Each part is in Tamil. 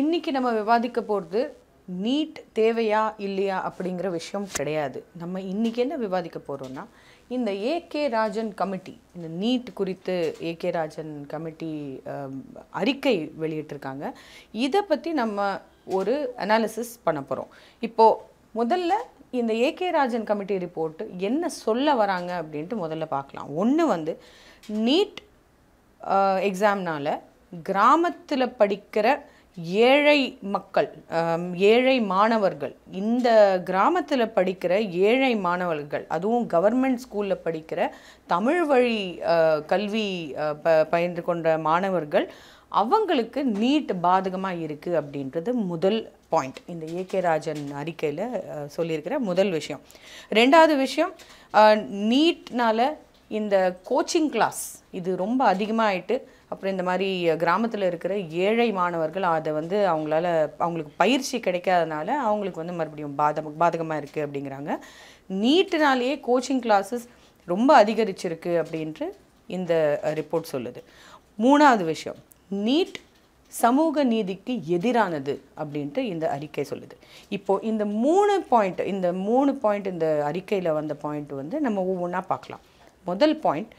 இன்றைக்கி நம்ம விவாதிக்க போகிறது நீட் தேவையா இல்லையா அப்படிங்கிற விஷயம் கிடையாது நம்ம இன்றைக்கி என்ன விவாதிக்க போகிறோன்னா இந்த ஏகே ராஜன் கமிட்டி இந்த நீட் குறித்து ஏகே ராஜன் கமிட்டி அறிக்கை வெளியிட்டிருக்காங்க இதை பற்றி நம்ம ஒரு அனாலிசிஸ் பண்ண போகிறோம் இப்போது முதல்ல இந்த ஏகே ராஜன் கமிட்டி ரிப்போர்ட்டு என்ன சொல்ல வராங்க அப்படின்ட்டு முதல்ல பார்க்கலாம் ஒன்று வந்து நீட் எக்ஸாம்னால் கிராமத்தில் படிக்கிற ஏழை மக்கள் ஏழை மாணவர்கள் இந்த கிராமத்தில் படிக்கிற ஏழை மாணவர்கள் அதுவும் கவர்மெண்ட் ஸ்கூலில் படிக்கிற தமிழ் வழி கல்வி ப பயின்று கொண்ட மாணவர்கள் அவங்களுக்கு நீட் பாதகமாக இருக்குது அப்படின்றது முதல் பாயிண்ட் இந்த ஏ கே ராஜன் அறிக்கையில் சொல்லியிருக்கிற முதல் விஷயம் ரெண்டாவது விஷயம் நீட்னால் இந்த கோச்சிங் கிளாஸ் இது ரொம்ப அதிகமாகிட்டு அப்புறம் இந்த மாதிரி கிராமத்தில் இருக்கிற ஏழை மாணவர்கள் அதை வந்து அவங்களால அவங்களுக்கு பயிற்சி கிடைக்காதனால அவங்களுக்கு வந்து மறுபடியும் பாதக பாதகமாக இருக்குது அப்படிங்கிறாங்க நீட்டுனாலேயே கோச்சிங் கிளாஸஸ் ரொம்ப அதிகரிச்சிருக்கு அப்படின்ட்டு இந்த ரிப்போர்ட் சொல்லுது மூணாவது விஷயம் நீட் சமூக நீதிக்கு எதிரானது அப்படின்ட்டு இந்த அறிக்கை சொல்லுது இப்போது இந்த மூணு பாயிண்ட் இந்த மூணு பாயிண்ட் இந்த அறிக்கையில் வந்த பாயிண்ட் வந்து நம்ம ஒவ்வொன்றா பார்க்கலாம் முதல் பாயிண்ட்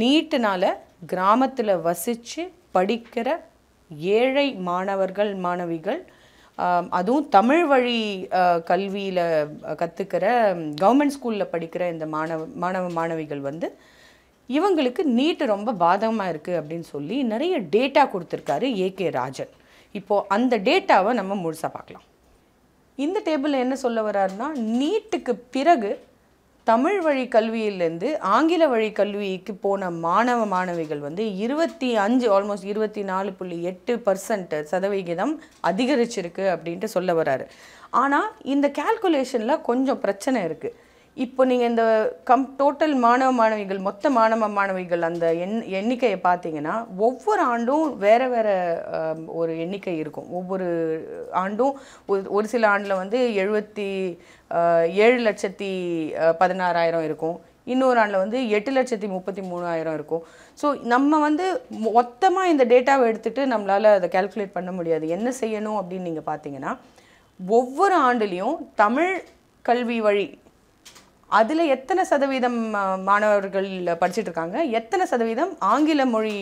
நீட்டுனால் கிராமத்தில் வசித்து படிக்கிற ஏழை மாணவர்கள் மாணவிகள் அதுவும் தமிழ் வழி கல்வியில் கற்றுக்கிற கவர்மெண்ட் ஸ்கூலில் படிக்கிற இந்த மாணவ மாணவ மாணவிகள் வந்து இவங்களுக்கு நீட்டு ரொம்ப பாதகமாக இருக்குது அப்படின்னு சொல்லி நிறைய டேட்டா கொடுத்துருக்காரு ஏ கே ராஜன் இப்போது அந்த டேட்டாவை நம்ம முழுசாக பார்க்கலாம் இந்த டேபிளில் என்ன சொல்ல வர்றாருன்னா நீட்டுக்கு பிறகு தமிழ் வழி கல்வியிலேருந்து ஆங்கில வழி கல்விக்கு போன மாணவ மாணவிகள் வந்து இருபத்தி அஞ்சு ஆல்மோஸ்ட் இருபத்தி நாலு புள்ளி எட்டு பர்சன்ட் சதவிகிதம் அதிகரிச்சிருக்கு அப்படின்ட்டு சொல்ல வராரு ஆனால் இந்த கேல்குலேஷனில் கொஞ்சம் பிரச்சனை இருக்குது இப்போ நீங்கள் இந்த கம் டோட்டல் மாணவ மாணவிகள் மொத்த மாணவ மாணவிகள் அந்த எண் எண்ணிக்கையை பார்த்தீங்கன்னா ஒவ்வொரு ஆண்டும் வேறு வேறு ஒரு எண்ணிக்கை இருக்கும் ஒவ்வொரு ஆண்டும் ஒரு சில ஆண்டில் வந்து எழுபத்தி ஏழு லட்சத்தி பதினாறாயிரம் இருக்கும் இன்னொரு ஆண்டில் வந்து எட்டு லட்சத்தி முப்பத்தி மூணாயிரம் இருக்கும் ஸோ நம்ம வந்து மொத்தமாக இந்த டேட்டாவை எடுத்துகிட்டு நம்மளால் அதை கேல்குலேட் பண்ண முடியாது என்ன செய்யணும் அப்படின்னு நீங்கள் பார்த்தீங்கன்னா ஒவ்வொரு ஆண்டுலேயும் தமிழ் கல்வி வழி அதில் எத்தனை சதவீதம் மாணவர்கள் படிச்சுட்டு இருக்காங்க எத்தனை சதவீதம் ஆங்கில மொழி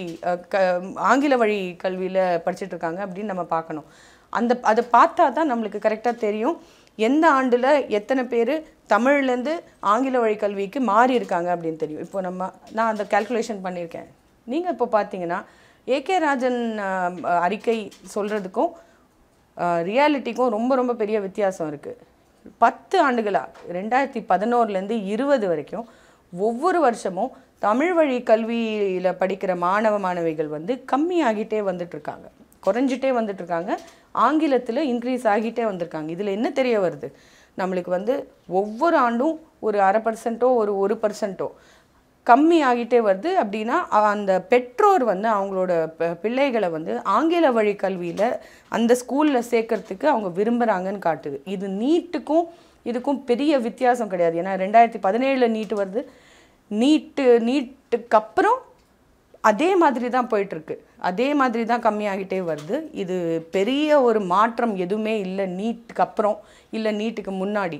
க ஆங்கில வழி கல்வியில் படிச்சுட்டு இருக்காங்க அப்படின்னு நம்ம பார்க்கணும் அந்த அதை பார்த்தா தான் நம்மளுக்கு கரெக்டாக தெரியும் எந்த ஆண்டில் எத்தனை பேர் தமிழ்லேருந்து ஆங்கில வழி கல்விக்கு மாறி இருக்காங்க அப்படின்னு தெரியும் இப்போ நம்ம நான் அந்த கேல்குலேஷன் பண்ணியிருக்கேன் நீங்கள் இப்போ பார்த்தீங்கன்னா ஏகே ராஜன் அறிக்கை சொல்கிறதுக்கும் ரியாலிட்டிக்கும் ரொம்ப ரொம்ப பெரிய வித்தியாசம் இருக்குது பத்து ஆண்டுகளாக ரெண்டாயிரத்தி பதினோருலேருந்து இருபது வரைக்கும் ஒவ்வொரு வருஷமும் தமிழ் வழி கல்வியில் படிக்கிற மாணவ மாணவிகள் வந்து கம்மியாகிட்டே வந்துட்டுருக்காங்க குறைஞ்சிட்டே வந்துட்டுருக்காங்க ஆங்கிலத்தில் இன்க்ரீஸ் ஆகிட்டே வந்திருக்காங்க இதில் என்ன தெரிய வருது நம்மளுக்கு வந்து ஒவ்வொரு ஆண்டும் ஒரு அரை பர்சன்ட்டோ ஒரு ஒரு பர்சன்ட்டோ கம்மி ஆகிட்டே வருது அப்படின்னா அந்த பெற்றோர் வந்து அவங்களோட பிள்ளைகளை வந்து ஆங்கில வழி கல்வியில் அந்த ஸ்கூலில் சேர்க்கறதுக்கு அவங்க விரும்புகிறாங்கன்னு காட்டுது இது நீட்டுக்கும் இதுக்கும் பெரிய வித்தியாசம் கிடையாது ஏன்னா ரெண்டாயிரத்தி பதினேழில் நீட்டு வருது நீட்டு நீட்டுக்கு அப்புறம் அதே மாதிரி தான் போயிட்டுருக்கு அதே மாதிரி தான் கம்மியாகிட்டே வருது இது பெரிய ஒரு மாற்றம் எதுவுமே இல்லை நீட்டுக்கு அப்புறம் இல்லை நீட்டுக்கு முன்னாடி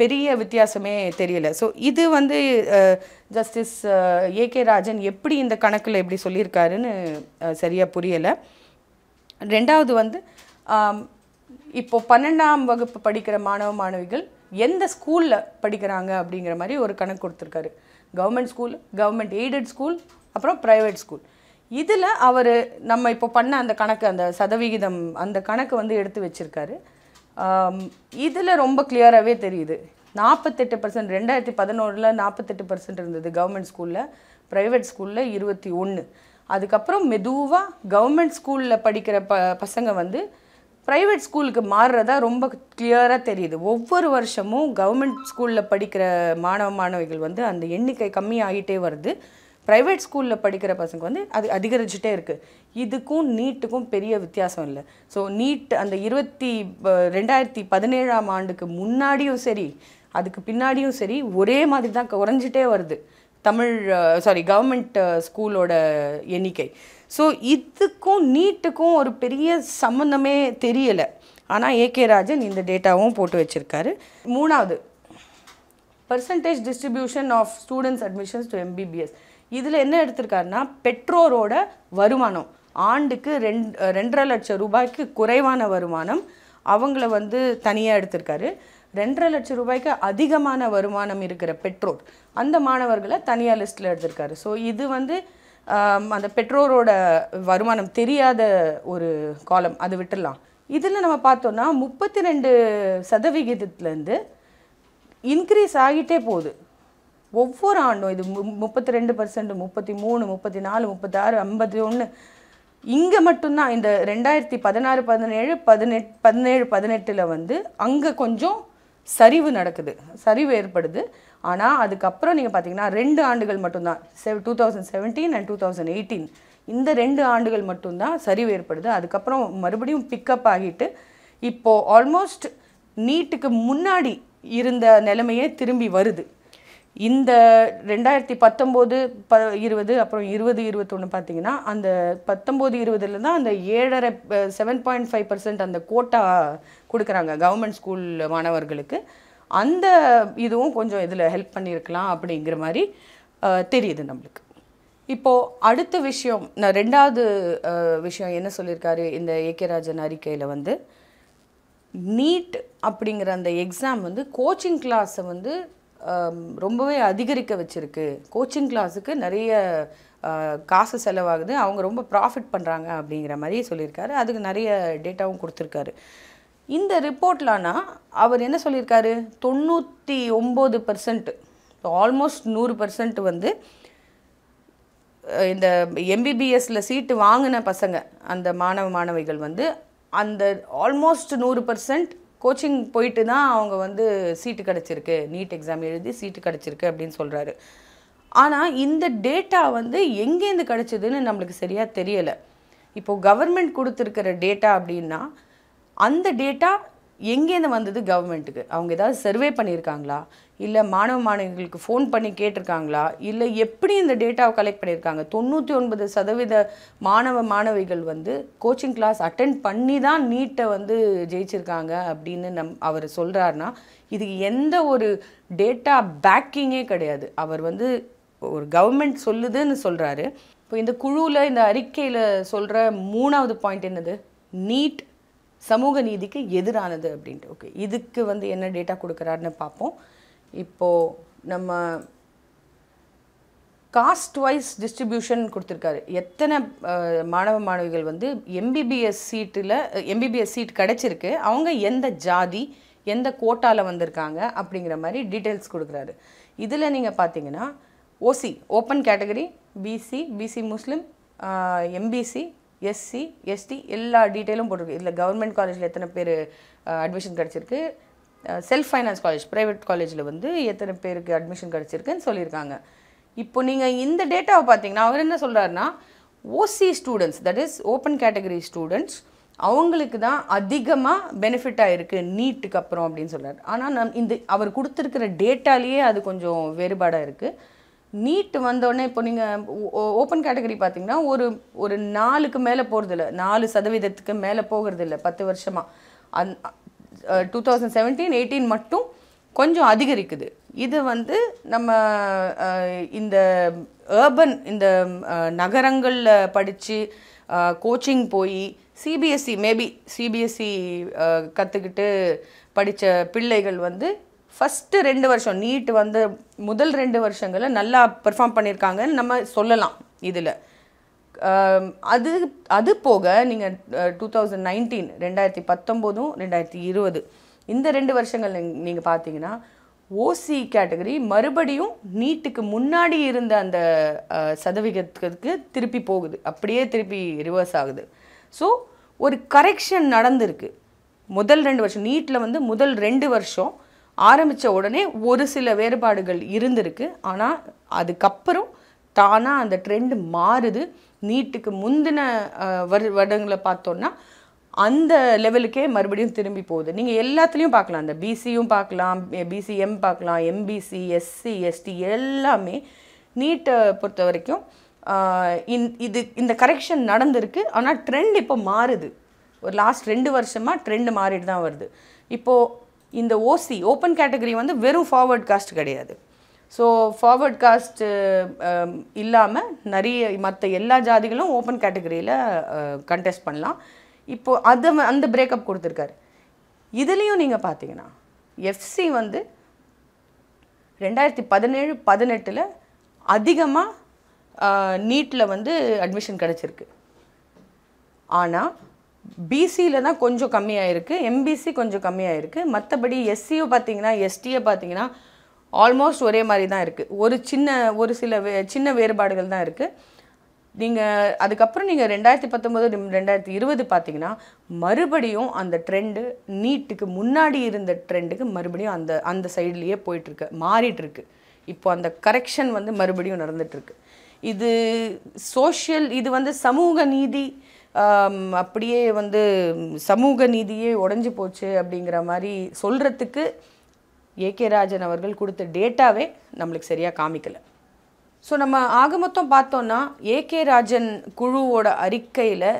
பெரிய வித்தியாசமே தெரியல ஸோ இது வந்து ஜஸ்டிஸ் ஏ கே ராஜன் எப்படி இந்த கணக்கில் எப்படி சொல்லியிருக்காருன்னு சரியாக புரியலை ரெண்டாவது வந்து இப்போது பன்னெண்டாம் வகுப்பு படிக்கிற மாணவ மாணவிகள் எந்த ஸ்கூலில் படிக்கிறாங்க அப்படிங்கிற மாதிரி ஒரு கணக்கு கொடுத்துருக்காரு government school government aided school அப்புறம் ப்ரைவேட் ஸ்கூல் இதில் அவர் நம்ம இப்போ பண்ண அந்த கணக்கு அந்த சதவிகிதம் அந்த கணக்கு வந்து எடுத்து வச்சுருக்காரு இதில் ரொம்ப கிளியராகவே தெரியுது நாற்பத்தெட்டு பர்சன்ட் ரெண்டாயிரத்தி பதினோரில் நாற்பத்தெட்டு பர்சன்ட் இருந்தது கவர்மெண்ட் ஸ்கூலில் ப்ரைவேட் ஸ்கூலில் இருபத்தி ஒன்று அதுக்கப்புறம் மெதுவாக கவர்மெண்ட் ஸ்கூலில் படிக்கிற ப பசங்க வந்து ப்ரைவேட் ஸ்கூலுக்கு மாறுறதா ரொம்ப கிளியராக தெரியுது ஒவ்வொரு வருஷமும் கவர்மெண்ட் ஸ்கூலில் படிக்கிற மாணவ மாணவிகள் வந்து அந்த எண்ணிக்கை கம்மியாகிட்டே வருது ப்ரைவேட் ஸ்கூலில் படிக்கிற பசங்க வந்து அது அதிகரிச்சுட்டே இருக்குது இதுக்கும் நீட்டுக்கும் பெரிய வித்தியாசம் இல்லை ஸோ நீட் அந்த இருபத்தி ரெண்டாயிரத்தி பதினேழாம் ஆண்டுக்கு முன்னாடியும் சரி அதுக்கு பின்னாடியும் சரி ஒரே மாதிரி தான் குறைஞ்சிட்டே வருது தமிழ் சாரி கவர்மெண்ட் ஸ்கூலோட எண்ணிக்கை ஸோ இதுக்கும் நீட்டுக்கும் ஒரு பெரிய சம்மந்தமே தெரியலை ஆனால் ஏகே ராஜன் இந்த டேட்டாவும் போட்டு வச்சுருக்காரு மூணாவது percentage distribution of students admissions to MBBS இதில் என்ன எடுத்திருக்காருன்னா பெற்றோரோட வருமானம் ஆண்டுக்கு ரெண்டு ரெண்டரை லட்சம் ரூபாய்க்கு குறைவான வருமானம் அவங்கள வந்து தனியாக எடுத்திருக்காரு ரெண்டரை லட்சம் ரூபாய்க்கு அதிகமான வருமானம் இருக்கிற பெற்றோர் அந்த மாணவர்களை தனியாக லிஸ்ட்டில் எடுத்திருக்காரு ஸோ இது வந்து அந்த பெற்றோரோட வருமானம் தெரியாத ஒரு காலம் அது விட்டுடலாம் இதில் நம்ம பார்த்தோன்னா முப்பத்தி ரெண்டு சதவிகிதத்துலேருந்து இன்க்ரீஸ் ஆகிட்டே போகுது ஒவ்வொரு ஆண்டும் இது முப்பத்தி ரெண்டு பர்சன்ட் முப்பத்தி மூணு முப்பத்தி நாலு முப்பத்தாறு ஐம்பத்தி ஒன்று இங்கே மட்டும்தான் இந்த ரெண்டாயிரத்தி பதினாறு பதினேழு பதினெட் பதினேழு பதினெட்டில் வந்து அங்கே கொஞ்சம் சரிவு நடக்குது சரிவு ஏற்படுது ஆனால் அதுக்கப்புறம் நீங்கள் பார்த்தீங்கன்னா ரெண்டு ஆண்டுகள் மட்டும்தான் செவ் two thousand seventeen and two thousand eighteen இந்த ரெண்டு ஆண்டுகள் மட்டும்தான் சரிவு ஏற்படுது அதுக்கப்புறம் மறுபடியும் பிக்கப் ஆகிட்டு இப்போது ஆல்மோஸ்ட் நீட்டுக்கு முன்னாடி இருந்த நிலைமையே திரும்பி வருது இந்த ரெண்டாயிரத்தி பத்தொம்போது ப இருபது அப்புறம் இருபது இருபத்தொன்று பார்த்தீங்கன்னா அந்த பத்தொம்போது இருபதுல தான் அந்த ஏழரை செவன் பாயிண்ட் ஃபைவ் பர்சன்ட் அந்த கோட்டா கொடுக்குறாங்க கவர்மெண்ட் ஸ்கூல் மாணவர்களுக்கு அந்த இதுவும் கொஞ்சம் இதில் ஹெல்ப் பண்ணியிருக்கலாம் அப்படிங்கிற மாதிரி தெரியுது நம்மளுக்கு இப்போது அடுத்த விஷயம் நான் ரெண்டாவது விஷயம் என்ன சொல்லியிருக்காரு இந்த ராஜன் அறிக்கையில் வந்து நீட் அப்படிங்கிற அந்த எக்ஸாம் வந்து கோச்சிங் கிளாஸை வந்து ரொம்பவே அதிகரிக்க வச்சுருக்கு கோச்சிங் கிளாஸுக்கு நிறைய காசு செலவாகுது அவங்க ரொம்ப ப்ராஃபிட் பண்ணுறாங்க அப்படிங்கிற மாதிரி சொல்லியிருக்காரு அதுக்கு நிறைய டேட்டாவும் கொடுத்துருக்காரு இந்த ரிப்போர்ட்லானா அவர் என்ன சொல்லியிருக்காரு தொண்ணூற்றி ஒம்பது பர்சன்ட் ஆல்மோஸ்ட் நூறு பர்சன்ட் வந்து இந்த எம்பிபிஎஸ்சில் சீட்டு வாங்கின பசங்க அந்த மாணவ மாணவிகள் வந்து அந்த ஆல்மோஸ்ட் நூறு பர்சன்ட் கோச்சிங் போயிட்டு தான் அவங்க வந்து சீட்டு கிடச்சிருக்கு நீட் எக்ஸாம் எழுதி சீட்டு கிடச்சிருக்கு அப்படின்னு சொல்கிறாரு ஆனால் இந்த டேட்டா வந்து எங்கேருந்து கிடச்சிதுன்னு நம்மளுக்கு சரியாக தெரியலை இப்போது கவர்மெண்ட் கொடுத்துருக்கிற டேட்டா அப்படின்னா அந்த டேட்டா எங்கேருந்து வந்தது கவர்மெண்ட்டுக்கு அவங்க ஏதாவது சர்வே பண்ணியிருக்காங்களா இல்லை மாணவ மாணவிகளுக்கு ஃபோன் பண்ணி கேட்டிருக்காங்களா இல்லை எப்படி இந்த டேட்டாவை கலெக்ட் பண்ணியிருக்காங்க தொண்ணூற்றி ஒன்பது சதவீத மாணவ மாணவிகள் வந்து கோச்சிங் கிளாஸ் அட்டன் பண்ணி தான் நீட்டை வந்து ஜெயிச்சிருக்காங்க அப்படின்னு நம் அவர் சொல்கிறாருன்னா இது எந்த ஒரு டேட்டா பேக்கிங்கே கிடையாது அவர் வந்து ஒரு கவர்மெண்ட் சொல்லுதுன்னு சொல்கிறாரு இப்போ இந்த குழுவில் இந்த அறிக்கையில் சொல்கிற மூணாவது பாயிண்ட் என்னது நீட் சமூக நீதிக்கு எதிரானது அப்படின்ட்டு ஓகே இதுக்கு வந்து என்ன டேட்டா கொடுக்குறாருன்னு பார்ப்போம் இப்போது நம்ம காஸ்ட் வைஸ் டிஸ்ட்ரிபியூஷன் கொடுத்துருக்காரு எத்தனை மாணவ மாணவிகள் வந்து எம்பிபிஎஸ் சீட்டில் எம்பிபிஎஸ் சீட் கிடச்சிருக்கு அவங்க எந்த ஜாதி எந்த கோட்டாவில் வந்திருக்காங்க அப்படிங்கிற மாதிரி டீட்டெயில்ஸ் கொடுக்குறாரு இதில் நீங்கள் பார்த்தீங்கன்னா OC open category BC BC முஸ்லீம் எம்பிசி எஸ்சி எஸ்டி எல்லா டீட்டெயிலும் போட்டிருக்கு இதில் கவர்மெண்ட் காலேஜில் எத்தனை பேர் அட்மிஷன் கிடச்சிருக்கு செல்ஃப் ஃபைனான்ஸ் காலேஜ் ப்ரைவேட் காலேஜில் வந்து எத்தனை பேருக்கு அட்மிஷன் கிடச்சிருக்குன்னு சொல்லியிருக்காங்க இப்போ நீங்கள் இந்த டேட்டாவை பார்த்தீங்கன்னா அவர் என்ன சொல்கிறாருன்னா OC students that is open category students அவங்களுக்கு தான் அதிகமாக பெனிஃபிட்டாக இருக்குது நீட்டுக்கு அப்புறம் அப்படின்னு சொல்கிறார் ஆனால் நம் இந்த அவர் கொடுத்துருக்கிற டேட்டாலேயே அது கொஞ்சம் வேறுபாடாக இருக்குது நீட் வந்தோடனே இப்போ நீங்கள் ஓப்பன் கேட்டகரி பார்த்தீங்கன்னா ஒரு ஒரு நாலுக்கு மேலே போகிறதில்ல நாலு சதவீதத்துக்கு மேலே போகிறதில்ல பத்து வருஷமாக அந் டூ தௌசண்ட் செவன்டீன் எயிட்டீன் மட்டும் கொஞ்சம் அதிகரிக்குது இது வந்து நம்ம இந்த ஏர்பன் இந்த நகரங்களில் படித்து கோச்சிங் போய் e, e, CBSE maybe CBSE கற்றுக்கிட்டு படித்த பிள்ளைகள் வந்து ஃபஸ்ட்டு ரெண்டு வருஷம் நீட் வந்து முதல் ரெண்டு வருஷங்களில் நல்லா பெர்ஃபார்ம் பண்ணியிருக்காங்கன்னு நம்ம சொல்லலாம் இதில் அது அது போக நீங்கள் டூ தௌசண்ட் நைன்டீன் ரெண்டாயிரத்தி பத்தொம்போதும் ரெண்டாயிரத்தி இருபது இந்த ரெண்டு வருஷங்கள் நீங்கள் பார்த்தீங்கன்னா ஓசி கேட்டகரி மறுபடியும் நீட்டுக்கு முன்னாடி இருந்த அந்த சதவிகிதத்துக்கு திருப்பி போகுது அப்படியே திருப்பி ரிவர்ஸ் ஆகுது ஸோ ஒரு கரெக்ஷன் நடந்திருக்கு முதல் ரெண்டு வருஷம் நீட்டில் வந்து முதல் ரெண்டு வருஷம் ஆரம்பித்த உடனே ஒரு சில வேறுபாடுகள் இருந்திருக்கு ஆனால் அதுக்கப்புறம் தானாக அந்த ட்ரெண்டு மாறுது நீட்டுக்கு முந்தின வரு வருடங்களை பார்த்தோன்னா அந்த லெவலுக்கே மறுபடியும் திரும்பி போகுது நீங்கள் எல்லாத்துலேயும் பார்க்கலாம் அந்த பிசியும் பார்க்கலாம் பிசிஎம் பார்க்கலாம் எம்பிசி எஸ்சி எஸ்டி எல்லாமே நீட்டை பொறுத்த வரைக்கும் இந் இது இந்த கரெக்ஷன் நடந்திருக்கு ஆனால் ட்ரெண்ட் இப்போ மாறுது ஒரு லாஸ்ட் ரெண்டு வருஷமாக ட்ரெண்டு மாறிட்டு தான் வருது இப்போது இந்த ஓசி ஓப்பன் கேட்டகரி வந்து வெறும் ஃபார்வர்ட் காஸ்ட் கிடையாது ஸோ ஃபார்வர்ட் காஸ்ட்டு இல்லாமல் நிறைய மற்ற எல்லா ஜாதிகளும் ஓப்பன் கேட்டகரியில் கண்டெஸ்ட் பண்ணலாம் இப்போது அதை அந்த பிரேக்கப் கொடுத்துருக்காரு இதுலேயும் நீங்கள் பார்த்தீங்கன்னா எஃப்சி வந்து ரெண்டாயிரத்தி பதினேழு பதினெட்டில் அதிகமாக நீட்டில் uh, வந்து அட்மிஷன் கிடச்சிருக்கு ஆனால் பிசியில் தான் கொஞ்சம் கம்மியாக இருக்குது எம்பிசி கொஞ்சம் கம்மியாக இருக்குது மற்றபடி எஸ்சியை பார்த்தீங்கன்னா எஸ்டியை பார்த்தீங்கன்னா ஆல்மோஸ்ட் ஒரே மாதிரி தான் இருக்குது ஒரு சின்ன ஒரு சில வே சின்ன வேறுபாடுகள் தான் இருக்குது நீங்கள் அதுக்கப்புறம் நீங்கள் ரெண்டாயிரத்தி பத்தொம்போது ரெண்டாயிரத்தி இருபது பார்த்தீங்கன்னா மறுபடியும் அந்த ட்ரெண்டு நீட்டுக்கு முன்னாடி இருந்த ட்ரெண்டுக்கு மறுபடியும் அந்த அந்த சைட்லேயே போயிட்டுருக்கு மாறிட்டுருக்கு இப்போ அந்த கரெக்ஷன் வந்து மறுபடியும் நடந்துட்டுருக்கு இது சோஷியல் இது வந்து சமூக நீதி அப்படியே வந்து சமூக நீதியே உடஞ்சி போச்சு அப்படிங்கிற மாதிரி சொல்கிறதுக்கு ஏகே ராஜன் அவர்கள் கொடுத்த டேட்டாவே நம்மளுக்கு சரியாக காமிக்கலை ஸோ நம்ம ஆக மொத்தம் பார்த்தோன்னா ஏகே ராஜன் குழுவோட அறிக்கையில்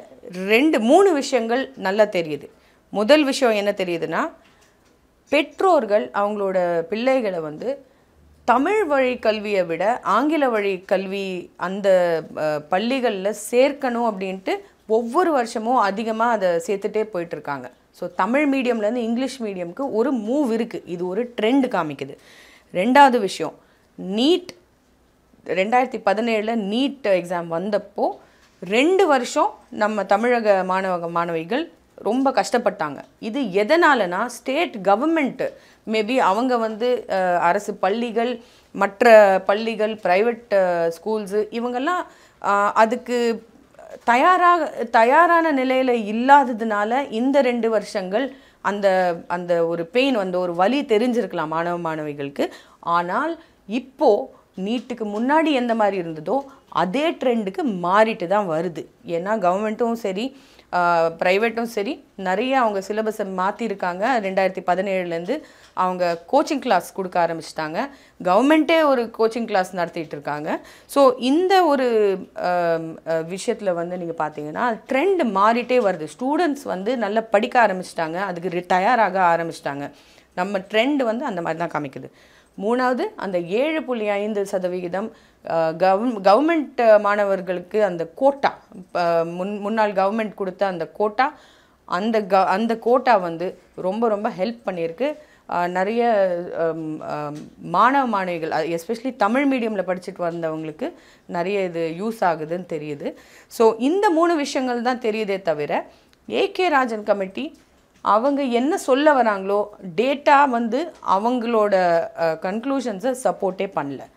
ரெண்டு மூணு விஷயங்கள் நல்லா தெரியுது முதல் விஷயம் என்ன தெரியுதுன்னா பெற்றோர்கள் அவங்களோட பிள்ளைகளை வந்து தமிழ் வழி கல்வியை விட ஆங்கில வழி கல்வி அந்த பள்ளிகளில் சேர்க்கணும் அப்படின்ட்டு ஒவ்வொரு வருஷமும் அதிகமாக அதை சேர்த்துட்டே போயிட்டுருக்காங்க ஸோ தமிழ் மீடியம்லேருந்து இங்கிலீஷ் மீடியம்க்கு ஒரு மூவ் இருக்குது இது ஒரு ட்ரெண்டு காமிக்குது ரெண்டாவது விஷயம் நீட் ரெண்டாயிரத்தி பதினேழில் நீட் எக்ஸாம் வந்தப்போ ரெண்டு வருஷம் நம்ம தமிழக மாணவ மாணவிகள் ரொம்ப கஷ்டப்பட்டாங்க இது எதனாலனா ஸ்டேட் கவர்மெண்ட்டு மேபி அவங்க வந்து அரசு பள்ளிகள் மற்ற பள்ளிகள் ப்ரைவேட் ஸ்கூல்ஸு இவங்கெல்லாம் அதுக்கு தயாராக தயாரான நிலையில் இல்லாததுனால இந்த ரெண்டு வருஷங்கள் அந்த அந்த ஒரு பெயின் அந்த ஒரு வழி தெரிஞ்சிருக்கலாம் மாணவ மாணவிகளுக்கு ஆனால் இப்போது நீட்டுக்கு முன்னாடி எந்த மாதிரி இருந்ததோ அதே ட்ரெண்டுக்கு மாறிட்டு தான் வருது ஏன்னா கவர்மெண்ட்டும் சரி ப்ரைவேட்டும் சரி நிறைய அவங்க சிலபஸை மாற்றிருக்காங்க ரெண்டாயிரத்தி பதினேழுலேருந்து அவங்க கோச்சிங் கிளாஸ் கொடுக்க ஆரம்பிச்சிட்டாங்க கவர்மெண்ட்டே ஒரு கோச்சிங் கிளாஸ் நடத்திட்டு இருக்காங்க ஸோ இந்த ஒரு விஷயத்தில் வந்து நீங்கள் பார்த்தீங்கன்னா ட்ரெண்ட் மாறிட்டே வருது ஸ்டூடெண்ட்ஸ் வந்து நல்லா படிக்க ஆரம்பிச்சிட்டாங்க அதுக்கு தயாராக ஆரம்பிச்சிட்டாங்க நம்ம ட்ரெண்ட் வந்து அந்த மாதிரி தான் காமிக்குது மூணாவது அந்த ஏழு புள்ளி ஐந்து சதவிகிதம் கவ் கவர்மெண்ட் மாணவர்களுக்கு அந்த கோட்டா முன் முன்னாள் கவர்மெண்ட் கொடுத்த அந்த கோட்டா அந்த க அந்த கோட்டா வந்து ரொம்ப ரொம்ப ஹெல்ப் பண்ணியிருக்கு நிறைய மாணவ மாணவிகள் எஸ்பெஷலி தமிழ் மீடியமில் படிச்சுட்டு வந்தவங்களுக்கு நிறைய இது யூஸ் ஆகுதுன்னு தெரியுது ஸோ இந்த மூணு விஷயங்கள் தான் தெரியுதே தவிர ஏகே ராஜன் கமிட்டி அவங்க என்ன சொல்ல வராங்களோ டேட்டா வந்து அவங்களோட கன்க்ளூஷன்ஸை சப்போர்ட்டே பண்ணல